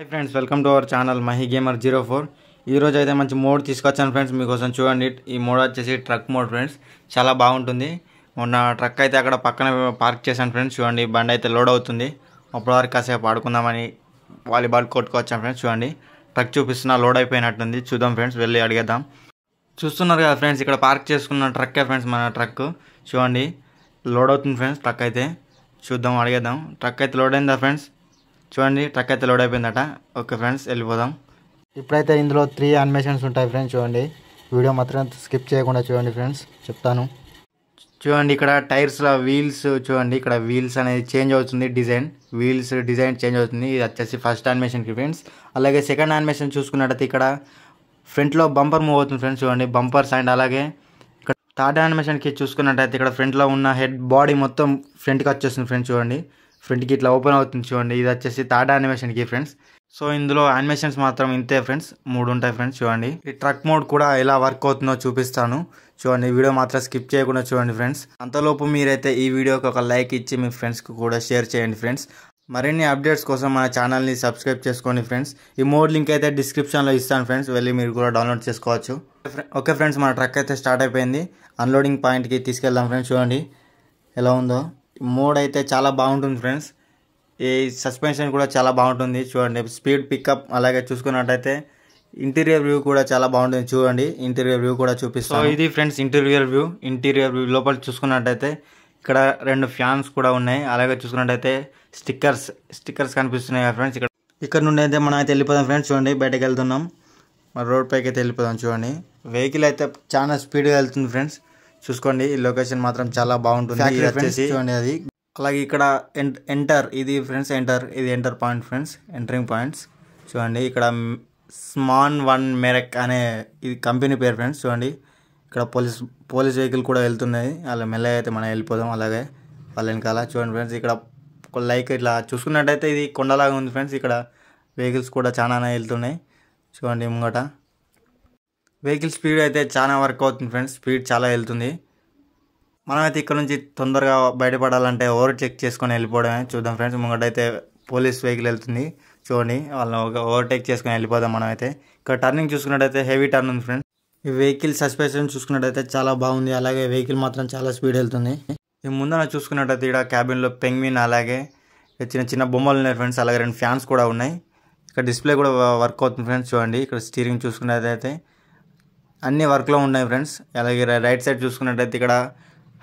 hi friends welcome to our channel Mahi gamer zero four ఈరోజు అయితే మంచి మోడ్ తీసుకొచ్చాను ఫ్రెండ్స్ మీకోసం చూడండి ఈ మోడ్ వచ్చేసి ట్రక్ మోడ్ ఫ్రెండ్స్ చాలా బాగుంటుంది మొన్న ట్రక్ అయితే అక్కడ పక్కన పార్క్ చేశాను ఫ్రెండ్స్ చూడండి బండి అయితే లోడ్ అవుతుంది అప్పటి వరకు కాసేపు ఆడుకుందామని వాలీబాల్ కొట్టుకొచ్చాను ఫ్రెండ్స్ చూడండి ట్రక్ చూపిస్తున్నా లోడ్ అయిపోయినట్టుంది చూద్దాం ఫ్రెండ్స్ వెళ్ళి అడిగేద్దాం చూస్తున్నారు కదా ఫ్రెండ్స్ ఇక్కడ పార్క్ చేసుకున్న ట్రక్కే ఫ్రెండ్స్ మన ట్రక్ చూడండి లోడ్ అవుతుంది ఫ్రెండ్స్ ట్రక్ అయితే చూద్దాం అడిగేద్దాం ట్రక్ అయితే లోడ్ అయిందా ఫ్రెండ్స్ చూడండి ట్రక్ అయితే లోడ్ అయిపోయిందట ఓకే ఫ్రెండ్స్ వెళ్ళిపోదాం ఇప్పుడైతే ఇందులో త్రీ అనిమేషన్స్ ఉంటాయి ఫ్రెండ్స్ చూడండి వీడియో మాత్రం స్కిప్ చేయకుండా చూడండి ఫ్రెండ్స్ చెప్తాను చూడండి ఇక్కడ టైర్స్లో వీల్స్ చూడండి ఇక్కడ వీల్స్ అనేది చేంజ్ అవుతుంది డిజైన్ వీల్స్ డిజైన్ చేంజ్ అవుతుంది ఇది వచ్చేసి ఫస్ట్ అనిమేషన్కి ఫ్రెండ్స్ అలాగే సెకండ్ అనిమేషన్ చూసుకున్నట్టయితే ఇక్కడ ఫ్రంట్లో బంపర్ మూవ్ అవుతుంది ఫ్రెండ్స్ చూడండి బంపర్స్ అండ్ అలాగే ఇక్కడ థర్డ్ అనిమేషన్కి చూసుకున్నట్టయితే ఇక్కడ ఫ్రంట్లో ఉన్న హెడ్ బాడీ మొత్తం ఫ్రంట్కి వచ్చేస్తుంది ఫ్రెండ్స్ చూడండి కి ఇట్లా ఓపెన్ అవుతుంది చూడండి ఇది వచ్చేసి థర్డ్ యానిమేషన్కి ఫ్రెండ్స్ సో ఇందులో యానిమేషన్స్ మాత్రం ఇంతే ఫ్రెండ్స్ మూడు ఉంటాయి ఫ్రెండ్స్ చూడండి ఈ ట్రక్ మోడ్ కూడా ఎలా వర్క్ అవుతుందో చూపిస్తాను చూడండి వీడియో మాత్రం స్కిప్ చేయకుండా చూడండి ఫ్రెండ్స్ అంతలోపు మీరైతే ఈ వీడియోకి ఒక లైక్ ఇచ్చి మీ ఫ్రెండ్స్కి కూడా షేర్ చేయండి ఫ్రెండ్స్ మరిన్ని అప్డేట్స్ కోసం మన ఛానల్ని సబ్స్క్రైబ్ చేసుకోండి ఫ్రెండ్స్ ఈ మోడ్ లింక్ అయితే డిస్క్రిప్షన్లో ఇస్తాను ఫ్రెండ్స్ వెళ్ళి మీరు కూడా డౌన్లోడ్ చేసుకోవచ్చు ఓకే ఫ్రెండ్స్ మన ట్రక్ అయితే స్టార్ట్ అయిపోయింది అన్లోడింగ్ పాయింట్కి తీసుకెళ్దాం ఫ్రెండ్స్ చూడండి ఎలా ఉందో మోడ్ అయితే చాలా బాగుంటుంది ఫ్రెండ్స్ ఈ సస్పెన్షన్ కూడా చాలా బాగుంటుంది చూడండి స్పీడ్ పికప్ అలాగే చూసుకున్నట్టయితే ఇంటీరియర్ వ్యూ కూడా చాలా బాగుంటుంది చూడండి ఇంటీరియర్ వ్యూ కూడా చూపిస్తాం ఇది friends interior view interior view లోపల చూసుకున్నట్టయితే ఇక్కడ రెండు ఫ్యాన్స్ కూడా ఉన్నాయి అలాగే చూసుకున్నట్టయితే స్టిక్కర్స్ స్టిక్కర్స్ కనిపిస్తున్నాయి ఫ్రెండ్స్ ఇక్కడ ఇక్కడ నుండి అయితే మనం అయితే వెళ్ళిపోదాం ఫ్రెండ్స్ చూడండి బయటకు వెళ్తున్నాం మరి రోడ్ పైకి అయితే వెళ్ళిపోదాం చూడండి వెహికల్ అయితే చాలా స్పీడ్గా వెళ్తుంది ఫ్రెండ్స్ చూసుకోండి ఈ లొకేషన్ మాత్రం చాలా బాగుంటుంది చూడండి అది అలాగే ఇక్కడ ఎంటర్ ఇది ఫ్రెండ్స్ ఎంటర్ ఇది enter point friends entering points చూడండి ఇక్కడ స్మాన్ వన్ మెరక్ అనే ఇది కంపెనీ పేరు ఫ్రెండ్స్ చూడండి ఇక్కడ పోలీస్ పోలీస్ వెహికల్ కూడా వెళ్తున్నాయి అలా మెల్లగా అయితే మనం వెళ్ళిపోదాం అలాగే వాళ్ళ వెనకాల చూడండి ఫ్రెండ్స్ ఇక్కడ లైక్ ఇట్లా చూసుకున్నట్టయితే ఇది కొండలాగా ఉంది ఫ్రెండ్స్ ఇక్కడ వెహికల్స్ కూడా చాలానే వెళ్తున్నాయి చూడండి ముంగట వెహికల్ స్పీడ్ అయితే చాలా వర్క్ అవుతుంది ఫ్రెండ్స్ స్పీడ్ చాలా వెళ్తుంది మనమైతే ఇక్కడ నుంచి తొందరగా బయటపడాలంటే ఓవర్ చెక్ చేసుకొని వెళ్ళిపోవడమే చూద్దాం ఫ్రెండ్స్ ముంగటైతే పోలీస్ వెహికల్ వెళ్తుంది చూడండి వాళ్ళని ఒక ఓవర్టేక్ చేసుకొని వెళ్ళిపోదాం మనమైతే ఇక్కడ టర్నింగ్ చూసుకున్నట్టయితే హెవీ టర్న్ ఉంది ఫ్రెండ్స్ ఈ వెహికల్ సస్పెన్షన్ చూసుకున్నట్టయితే చాలా బాగుంది అలాగే వెహికల్ మాత్రం చాలా స్పీడ్ వెళ్తుంది ఈ ముందర చూసుకున్నట్టయితే ఇక్కడ క్యాబిన్లో పెంగ్విన్ అలాగే చిన్న చిన్న బొమ్మలు ఉన్నాయి ఫ్రెండ్స్ అలాగే రెండు ఫ్యాన్స్ కూడా ఉన్నాయి ఇక్కడ డిస్ప్లే కూడా వర్క్ అవుతుంది ఫ్రెండ్స్ చూడండి ఇక్కడ స్టీరింగ్ చూసుకున్నట్టయితే అన్ని వర్క్లో ఉన్నాయి ఫ్రెండ్స్ అలాగే రైట్ సైడ్ చూసుకున్నట్టయితే ఇక్కడ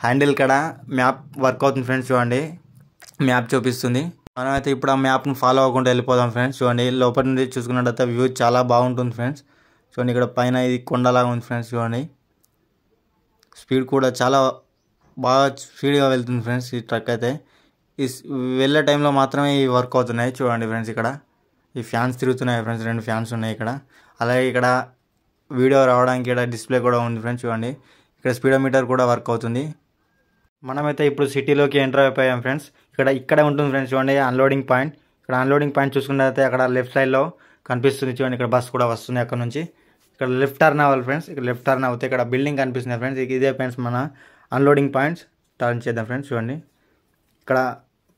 హ్యాండిల్ కాడ మ్యాప్ వర్క్ అవుతుంది ఫ్రెండ్స్ చూడండి మ్యాప్ చూపిస్తుంది మనమైతే ఇప్పుడు ఆ మ్యాప్ను ఫాలో అవ్వకుండా వెళ్ళిపోదాం ఫ్రెండ్స్ చూడండి లోపల నుండి చూసుకున్నట్టయితే వ్యూ చాలా బాగుంటుంది ఫ్రెండ్స్ చూడండి ఇక్కడ పైన ఇది కొండలాగా ఉంది ఫ్రెండ్స్ చూడండి స్పీడ్ కూడా చాలా బాగా స్పీడ్గా వెళ్తుంది ఫ్రెండ్స్ ఈ ట్రక్ అయితే ఈ వెళ్ళే టైంలో మాత్రమే ఈ వర్క్ అవుతున్నాయి చూడండి ఫ్రెండ్స్ ఇక్కడ ఈ ఫ్యాన్స్ తిరుగుతున్నాయి ఫ్రెండ్స్ రెండు ఫ్యాన్స్ ఉన్నాయి ఇక్కడ అలాగే ఇక్కడ వీడియో రావడానికి ఇక్కడ డిస్ప్లే కూడా ఉంది ఫ్రెండ్స్ చూడండి ఇక్కడ స్పీడోమీటర్ కూడా వర్క్ అవుతుంది మనమైతే ఇప్పుడు సిటీలోకి ఎంటర్ అయిపోయాం ఫ్రెండ్స్ ఇక్కడ ఇక్కడే ఉంటుంది ఫ్రెండ్స్ చూడండి అన్లోడింగ్ పాయింట్ ఇక్కడ అన్లోడింగ్ పాయింట్ చూసుకున్నట్లయితే అక్కడ లెఫ్ట్ సైడ్లో కనిపిస్తుంది చూడండి ఇక్కడ బస్ కూడా వస్తుంది అక్కడ నుంచి ఇక్కడ లెఫ్ట్ టర్న్ అవ్వాలి ఫ్రెండ్స్ ఇక్కడ లెఫ్ట్ టర్న్ అవుతే ఇక్కడ బిల్డింగ్ కనిపిస్తుంది ఫ్రెండ్స్ ఇదే ఫ్రెండ్స్ మన అన్లోడింగ్ పాయింట్స్ టర్న్ చేద్దాం ఫ్రెండ్స్ చూడండి ఇక్కడ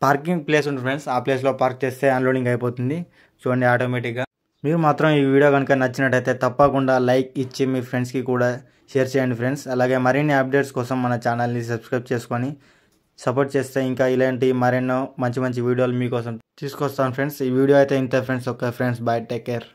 పార్కింగ్ ప్లేస్ ఉంది ఫ్రెండ్స్ ఆ ప్లేస్లో పార్క్ చేస్తే అన్లోడింగ్ అయిపోతుంది చూడండి ఆటోమేటిక్గా మీరు మాత్రం ఈ వీడియో కనుక నచ్చినట్టయితే తప్పకుండా లైక్ ఇచ్చి మీ ఫ్రెండ్స్కి కూడా షేర్ చేయండి ఫ్రెండ్స్ అలాగే మరిన్ని అప్డేట్స్ కోసం మన ఛానల్ని సబ్స్క్రైబ్ చేసుకొని సపోర్ట్ చేస్తే ఇంకా ఇలాంటి మరెన్నో మంచి మంచి వీడియోలు మీకోసం తీసుకొస్తాను ఫ్రెండ్స్ ఈ వీడియో అయితే ఇంత ఫ్రెండ్స్ ఒక ఫ్రెండ్స్ బాయ్ టేక్ కేర్